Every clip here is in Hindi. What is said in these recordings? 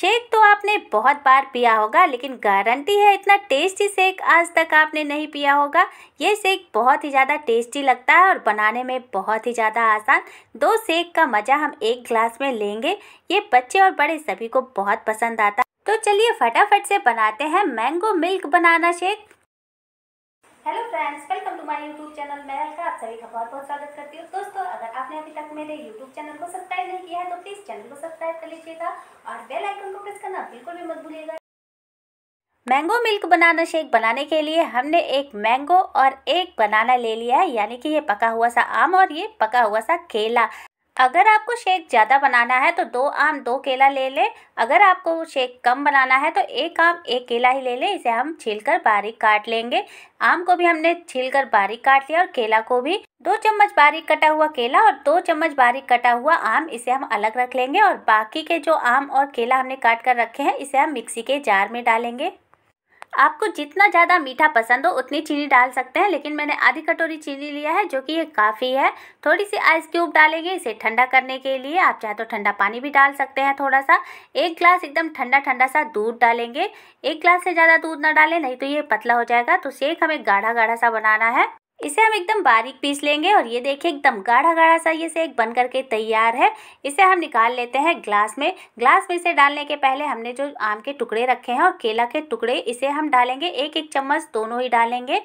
शेक तो आपने बहुत बार पिया होगा लेकिन गारंटी है इतना टेस्टी शेक आज तक आपने नहीं पिया होगा ये शेक बहुत ही ज़्यादा टेस्टी लगता है और बनाने में बहुत ही ज़्यादा आसान दो शेक का मज़ा हम एक ग्लास में लेंगे ये बच्चे और बड़े सभी को बहुत पसंद आता है तो चलिए फटाफट से बनाते हैं mango milk banana shake hello friends welcome to my YouTube channel मैं अलका आप सभी का बहुत बहुत स्वागत करती हूँ दोस्तों अगर आपने अभी तक मेरे यूट्यूब चैनल को सब्सक्राइब नहीं किया है तो प्लीज़ चैनल को सब्सक्राइब कर लीजिएगा और बेल आइकन को प्रेस करना बिल्कुल भी मत भूलिएगा मैंगो मिल्क बनाना शेक बनाने के लिए हमने एक मैंगो और एक बनाना ले लिया है यानी कि ये पका हुआ सा आम और ये पका हुआ सा केला अगर आपको शेक ज़्यादा बनाना है तो दो आम दो केला ले लें अगर आपको शेक कम बनाना है तो एक आम एक केला ही ले लें इसे हम छीलकर बारीक काट लेंगे आम को भी हमने छीलकर बारीक काट लिया और केला को भी दो चम्मच बारीक कटा हुआ केला और दो चम्मच बारीक कटा हुआ आम इसे हम अलग रख लेंगे और बाकी के जो आम और केला हमने काट कर रखे हैं इसे हम मिक्सी के जार में डालेंगे आपको जितना ज़्यादा मीठा पसंद हो उतनी चीनी डाल सकते हैं लेकिन मैंने आधी कटोरी चीनी लिया है जो कि ये काफ़ी है थोड़ी सी आइस क्यूब डालेंगे इसे ठंडा करने के लिए आप चाहे तो ठंडा पानी भी डाल सकते हैं थोड़ा सा एक ग्लास एकदम ठंडा ठंडा सा दूध डालेंगे एक ग्लास से ज़्यादा दूध ना डालें नहीं तो ये पतला हो जाएगा तो शेक हमें गाढ़ा गाढ़ा सा बनाना है इसे हम एकदम बारीक पीस लेंगे और ये देखिए एकदम गाढ़ा गाढ़ा सा ये सेक बन करके तैयार है इसे हम निकाल लेते हैं ग्लास में ग्लास में इसे डालने के पहले हमने जो आम के टुकड़े रखे हैं और केला के टुकड़े इसे हम डालेंगे एक एक चम्मच दोनों ही डालेंगे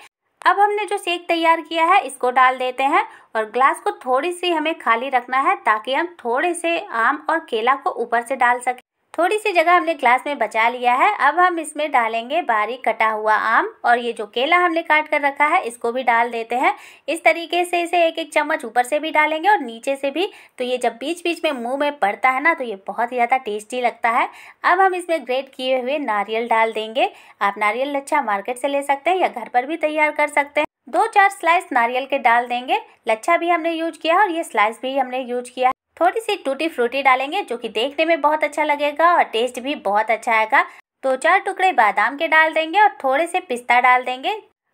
अब हमने जो सेक तैयार किया है इसको डाल देते हैं और ग्लास को थोड़ी सी हमें खाली रखना है ताकि हम थोड़े से आम और केला को ऊपर से डाल सकें थोड़ी सी जगह हमने ग्लास में बचा लिया है अब हम इसमें डालेंगे बारीक कटा हुआ आम और ये जो केला हमने काट कर रखा है इसको भी डाल देते हैं इस तरीके से इसे एक एक चम्मच ऊपर से भी डालेंगे और नीचे से भी तो ये जब बीच बीच में मुंह में पड़ता है ना तो ये बहुत ही ज़्यादा टेस्टी लगता है अब हम इसमें ग्रेट किए हुए नारियल डाल देंगे आप नारियल लच्छा मार्केट से ले सकते हैं या घर पर भी तैयार कर सकते हैं दो चार स्लाइस नारियल के डाल देंगे लच्छा भी हमने यूज किया और ये स्लाइस भी हमने यूज किया थोड़ी सी टूटी फ्रूटी डालेंगे जो कि देखने में बहुत अच्छा लगेगा और टेस्ट भी बहुत अच्छा आएगा दो चार टुकड़े बादाम के डाल देंगे और थोड़े से पिस्ता डाल देंगे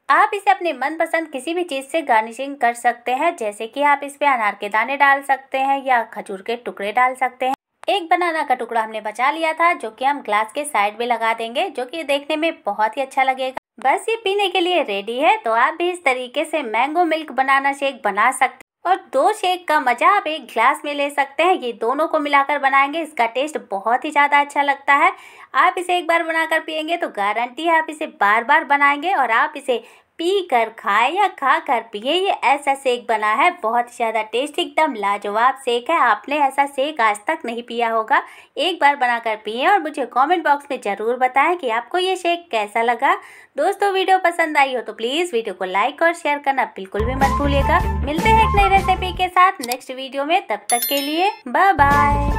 आप इसे अपने मनपसंद किसी भी चीज़ से गार्निशिंग कर सकते हैं जैसे कि आप इस पे अनार के दाने डाल सकते हैं या खजूर के टुकड़े डाल सकते हैं एक बनाना का टुकड़ा हमने बचा लिया था जो कि हम ग्लास के साइड में लगा देंगे जो कि देखने में बहुत ही अच्छा लगेगा बस ये पीने के लिए रेडी है तो आप भी इस तरीके से मैंगो मिल्क बनाना शेक बना सकते और दो शेक का मज़ा आप एक ग्लास में ले सकते हैं ये दोनों को मिलाकर बनाएंगे इसका टेस्ट बहुत ही ज़्यादा अच्छा लगता है आप इसे एक बार बनाकर पिएंगे तो गारंटी है आप इसे बार बार बनाएंगे और आप इसे पी कर खाए या खा कर पिए ये ऐसा शेक बना है बहुत ज़्यादा टेस्ट एकदम लाजवाब शेक है आपने ऐसा शेक आज तक नहीं पिया होगा एक बार बना कर पिए और मुझे कमेंट बॉक्स में ज़रूर बताएं कि आपको ये शेक कैसा लगा दोस्तों वीडियो पसंद आई हो तो प्लीज़ वीडियो को लाइक और शेयर करना बिल्कुल भी मत भूलिएगा मिलते हैं एक नई रेसिपी के साथ नेक्स्ट वीडियो में तब तक के लिए बाय बाय